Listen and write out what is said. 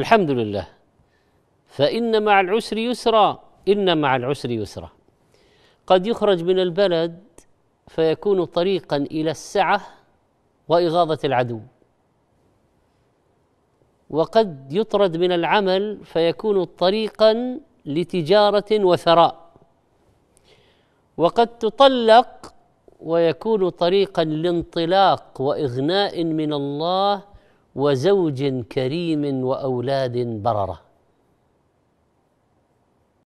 الحمد لله فإن مع العسر يسرا إن مع العسر يسرا قد يخرج من البلد فيكون طريقا إلى السعة وإغاظة العدو وقد يطرد من العمل فيكون طريقا لتجارة وثراء وقد تطلق ويكون طريقا لانطلاق واغناء من الله وزوج كريم واولاد برره